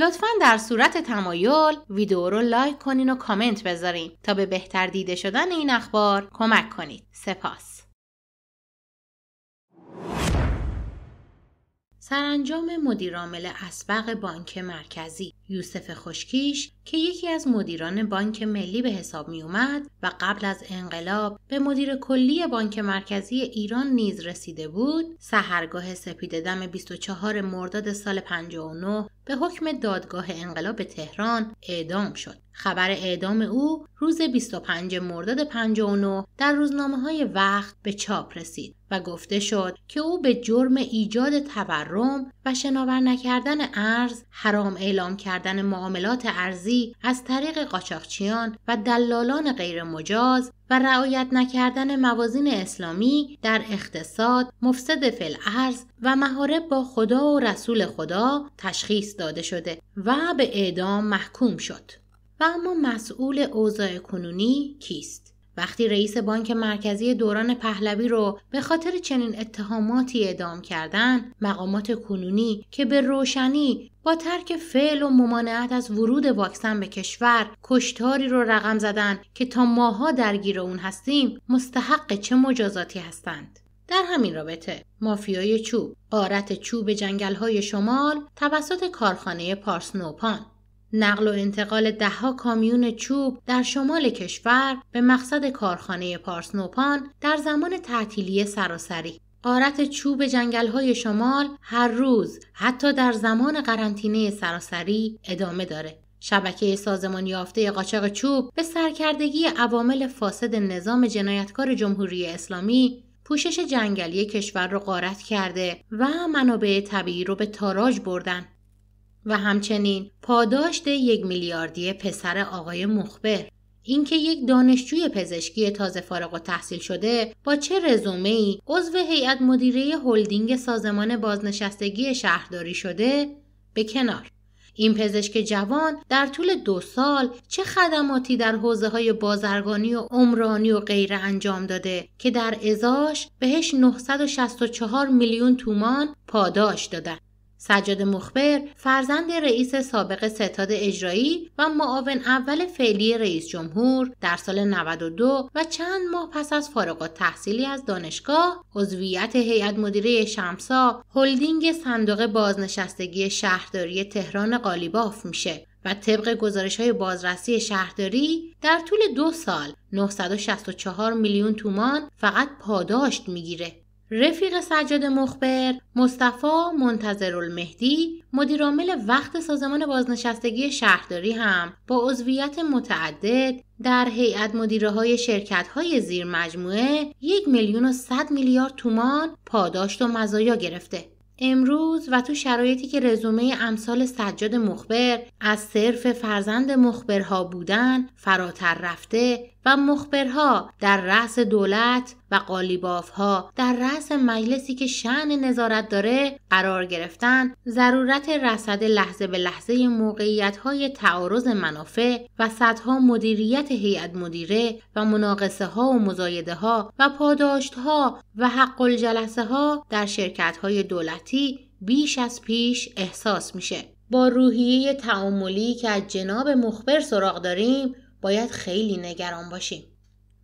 لطفا در صورت تمایل ویدیو رو لایک کنین و کامنت بذارین تا به بهتر دیده شدن این اخبار کمک کنید. سپاس. سرانجام مدیرعامل اسبق بانک مرکزی یوسف خشکیش که یکی از مدیران بانک ملی به حساب می اومد و قبل از انقلاب به مدیر کلی بانک مرکزی ایران نیز رسیده بود سهرگاه سپیددم دم 24 مرداد سال 59 به حکم دادگاه انقلاب تهران اعدام شد خبر اعدام او روز 25 مرداد 59 در روزنامه های وقت به چاپ رسید و گفته شد که او به جرم ایجاد تورم و شناور نکردن ارز حرام اعلام کردن معاملات ارزی از طریق قاچاقچیان و دلالان غیرمجاز و رعایت نکردن موازین اسلامی در اقتصاد مفسد فل ارز و محارب با خدا و رسول خدا تشخیص داده شده و به اعدام محکوم شد و اما مسئول اوضاع کنونی کیست؟ وقتی رئیس بانک مرکزی دوران پهلوی رو به خاطر چنین اتهاماتی ادام کردن مقامات کنونی که به روشنی با ترک فعل و ممانعت از ورود واکسن به کشور کشتاری رو رقم زدن که تا ماها درگیر اون هستیم مستحق چه مجازاتی هستند در همین رابطه مافیای چوب قارت چوب جنگل های شمال توسط کارخانه پارس نوپان نقل و انتقال دهها کامیون چوب در شمال کشور به مقصد کارخانه پارس در زمان تعطیلی سراسری قارت چوب جنگل شمال هر روز حتی در زمان قرنطینه سراسری ادامه داره شبکه سازمان یافته قاچاق چوب به سرکردگی عوامل فاسد نظام جنایتکار جمهوری اسلامی پوشش جنگلی کشور را غارت کرده و منابع طبیعی رو به تاراج بردن و همچنین پاداشت یک میلیاردی پسر آقای مخبر اینکه یک دانشجوی پزشکی تازه فارغ و تحصیل شده با چه رزومه ای عضو هیئت مدیره هلدینگ سازمان بازنشستگی شهرداری شده به کنار این پزشک جوان در طول دو سال چه خدماتی در حوزه های بازرگانی و عمرانی و غیره انجام داده که در ازاش بهش 964 میلیون تومان پاداش دادن سجاد مخبر فرزند رئیس سابق ستاد اجرایی و معاون اول فعلی رئیس جمهور در سال 92 و چند ماه پس از فارغ تحصیلی از دانشگاه عضویت هیئت مدیره شمسا هلدینگ صندوق بازنشستگی شهرداری تهران قالیباف میشه و طبق گزارش های بازرسی شهرداری در طول دو سال 964 میلیون تومان فقط پاداشت میگیره رفیق سجاد مخبر، مصطفی منتظر المهدی، مدیرعامل وقت سازمان بازنشستگی شهرداری هم با عضویت متعدد در هیئت مدیره های شرکت های زیر مجموعه یک میلیون و صد میلیارد تومان پاداشت و مزایا گرفته. امروز و تو شرایطی که رزومه امثال سجاد مخبر از صرف فرزند مخبرها بودن فراتر رفته و مخبرها در رأس دولت و قالیباف ها در رأس مجلسی که شعن نظارت داره قرار گرفتن ضرورت رصد لحظه به لحظه موقعیت های تعارض منافع و صدها مدیریت هیئت مدیره و مناقصه ها و مزایده ها و پاداشت ها و حق الجلسه ها در شرکت های دولتی بیش از پیش احساس میشه با روحیه تعاملی که از جناب مخبر سراغ داریم باید خیلی نگران باشیم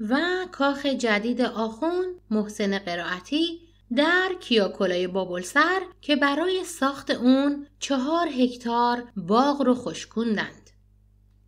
و کاخ جدید آخون محسن قرائتی در کیاکلای بابلسر که برای ساخت اون چهار هکتار باغ رو خشکوندند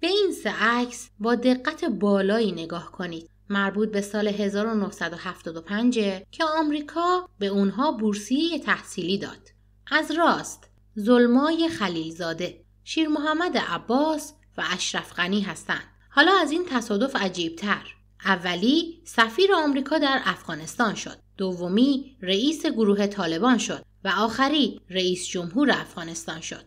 به این سه عکس با دقت بالایی نگاه کنید مربوط به سال 1975 که آمریکا به اونها بورسیه تحصیلی داد. از راست زلمای خلیلزاده، شیر محمد عباس و اشرف غنی هستند. حالا از این تصادف عجیب تر. اولی سفیر آمریکا در افغانستان شد. دومی رئیس گروه طالبان شد و آخری رئیس جمهور افغانستان شد.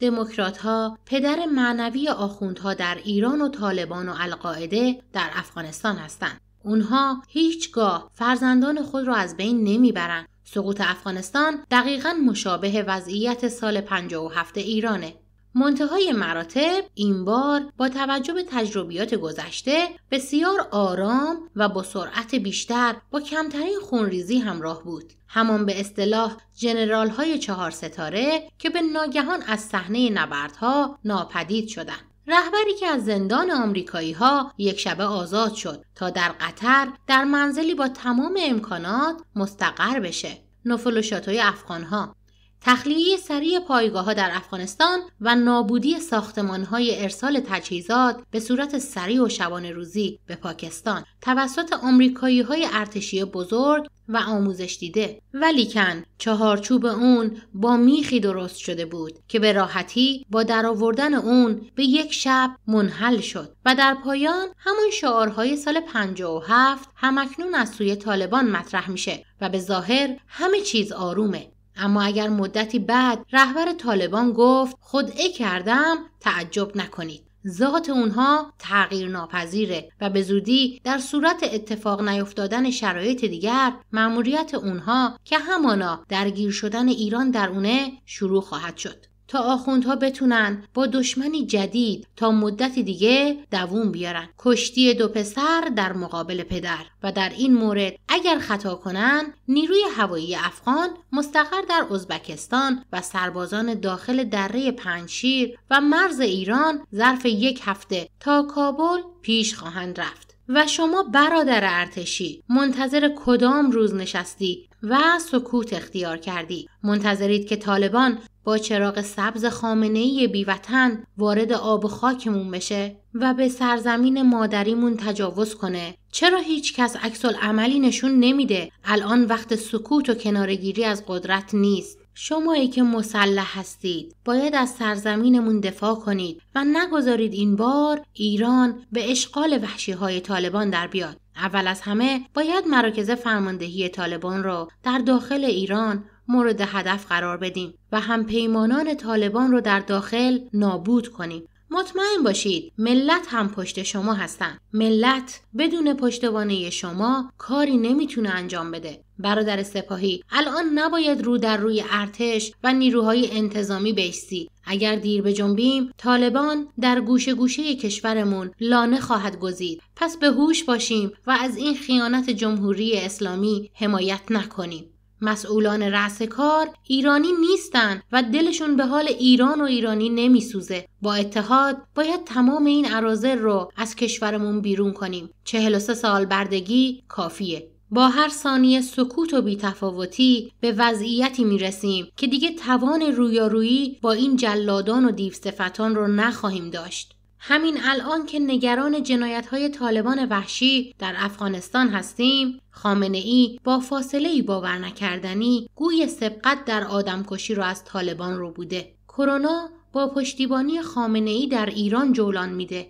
دموکرات ها پدر معنوی آخوندها در ایران و طالبان و القاعده در افغانستان هستند. اونها هیچگاه فرزندان خود را از بین نمیبرند. سقوط افغانستان دقیقا مشابه وضعیت سال 57 ایرانه. منتهای مراتب این بار با توجه به تجربیات گذشته بسیار آرام و با سرعت بیشتر با کمترین خونریزی همراه بود. همان به اصطلاح جنرال های چهار ستاره که به ناگهان از صحنه نبردها ناپدید شدند. رهبری که از زندان آمریکایی ها یک شبه آزاد شد تا در قطر در منزلی با تمام امکانات مستقر بشه. نفل و شاتوی افغان ها تخلیه سریع پایگاه ها در افغانستان و نابودی ساختمان های ارسال تجهیزات به صورت سریع و شبانه روزی به پاکستان توسط آمریکایی های ارتشی بزرگ و آموزش دیده ولیکن چهارچوب اون با میخی درست شده بود که به راحتی با درآوردن اون به یک شب منحل شد و در پایان همون شعارهای سال 57 همکنون از سوی طالبان مطرح میشه و به ظاهر همه چیز آرومه اما اگر مدتی بعد رهبر طالبان گفت خودعه کردم تعجب نکنید ذات اونها تغییر ناپذیره و به زودی در صورت اتفاق نیفتادن شرایط دیگر مأموریت اونها که همانا درگیر شدن ایران در اونه شروع خواهد شد تا آخوندها بتونن با دشمنی جدید تا مدتی دیگه دووم بیارن کشتی دو پسر در مقابل پدر و در این مورد اگر خطا کنن نیروی هوایی افغان مستقر در ازبکستان و سربازان داخل دره پنشیر و مرز ایران ظرف یک هفته تا کابل پیش خواهند رفت و شما برادر ارتشی منتظر کدام روز نشستی و سکوت اختیار کردی منتظرید که طالبان با چراغ سبز خامنه ای بیوطن وارد آب و خاکمون بشه و به سرزمین مادریمون تجاوز کنه چرا هیچ کس عکس عملی نشون نمیده الان وقت سکوت و کنارگیری از قدرت نیست شمایی که مسلح هستید باید از سرزمینمون دفاع کنید و نگذارید این بار ایران به اشغال وحشی های طالبان در بیاد اول از همه باید مراکز فرماندهی طالبان را در داخل ایران مورد هدف قرار بدیم و هم پیمانان طالبان را در داخل نابود کنیم مطمئن باشید ملت هم پشت شما هستن ملت بدون پشتوانه شما کاری نمیتونه انجام بده برادر سپاهی الان نباید رو در روی ارتش و نیروهای انتظامی بیستی اگر دیر بجنبیم طالبان در گوشه گوشه کشورمون لانه خواهد گزید پس به هوش باشیم و از این خیانت جمهوری اسلامی حمایت نکنیم مسئولان رأس کار ایرانی نیستن و دلشون به حال ایران و ایرانی نمیسوزه با اتحاد باید تمام این عراضه رو از کشورمون بیرون کنیم 43 سال بردگی کافیه با هر ثانیه سکوت و بیتفاوتی به وضعیتی رسیم که دیگه توان رویارویی با این جلادان و دیوستفتان رو نخواهیم داشت همین الان که نگران جنایت های طالبان وحشی در افغانستان هستیم خامنه ای با فاصله ای باور نکردنی گوی سبقت در آدمکشی را از طالبان رو بوده کرونا با پشتیبانی خامنه ای در ایران جولان میده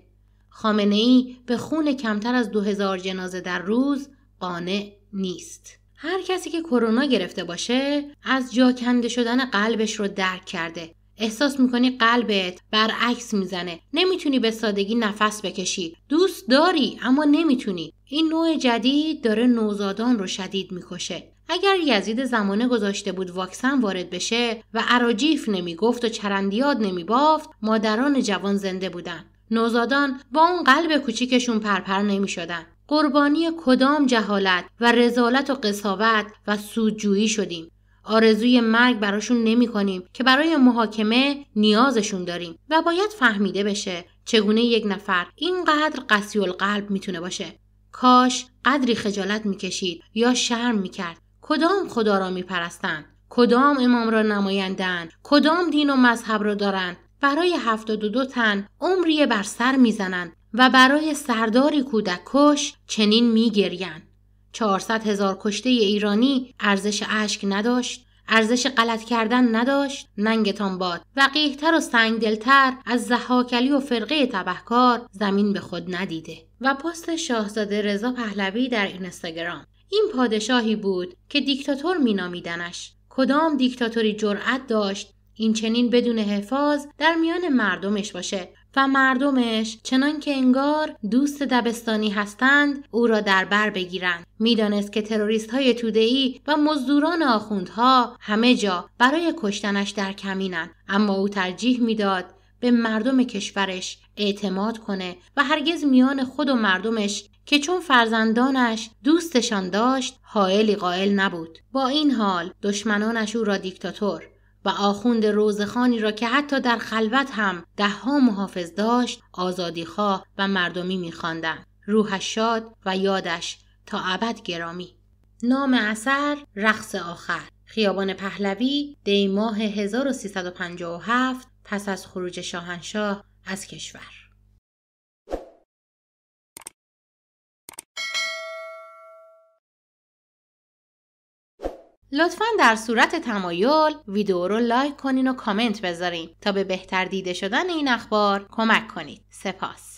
خامنه ای به خون کمتر از 2000 جنازه در روز قانع نیست هر کسی که کرونا گرفته باشه از جاکنده شدن قلبش رو درک کرده احساس میکنی قلبت برعکس میزنه نمیتونی به سادگی نفس بکشی دوست داری اما نمیتونی این نوع جدید داره نوزادان رو شدید میکشه اگر یزید زمانه گذاشته بود واکسن وارد بشه و عراجیف نمیگفت و چرندیاد نمیبافت مادران جوان زنده بودن نوزادان با اون قلب کوچیکشون پرپر نمیشدن قربانی کدام جهالت و رزالت و قصاوت و سودجویی شدیم آرزوی مرگ براشون نمی کنیم که برای محاکمه نیازشون داریم و باید فهمیده بشه چگونه یک نفر اینقدر قسی القلب میتونه باشه کاش قدری خجالت میکشید یا شرم میکرد کدام خدا را میپرستند کدام امام را نمایندن کدام دین و مذهب را دارند برای هفتاد و دو تن عمری بر سر میزنند و برای سرداری کودک کش چنین میگریند 400 هزار کشته ایرانی ارزش اشک نداشت ارزش غلط کردن نداشت ننگتان باد و قیهتر و سنگدلتر از زهاکلی و فرقه تبهکار زمین به خود ندیده و پست شاهزاده رضا پهلوی در اینستاگرام این پادشاهی بود که دیکتاتور مینامیدنش کدام دیکتاتوری جرأت داشت این چنین بدون حفاظ در میان مردمش باشه و مردمش چنان که انگار دوست دبستانی هستند او را در بر بگیرند میدانست که تروریست های توده ای و مزدوران آخوندها همه جا برای کشتنش در کمینند اما او ترجیح میداد به مردم کشورش اعتماد کنه و هرگز میان خود و مردمش که چون فرزندانش دوستشان داشت حائلی قائل نبود با این حال دشمنانش او را دیکتاتور و آخوند روزخانی را که حتی در خلوت هم دهها محافظ داشت خواه و مردمی میخواندند روحش شاد و یادش تا ابد گرامی نام اثر رقص آخر خیابان پهلوی دی ماه 1357 پس از خروج شاهنشاه از کشور لطفا در صورت تمایل ویدیو رو لایک کنین و کامنت بذارین تا به بهتر دیده شدن این اخبار کمک کنید. سپاس.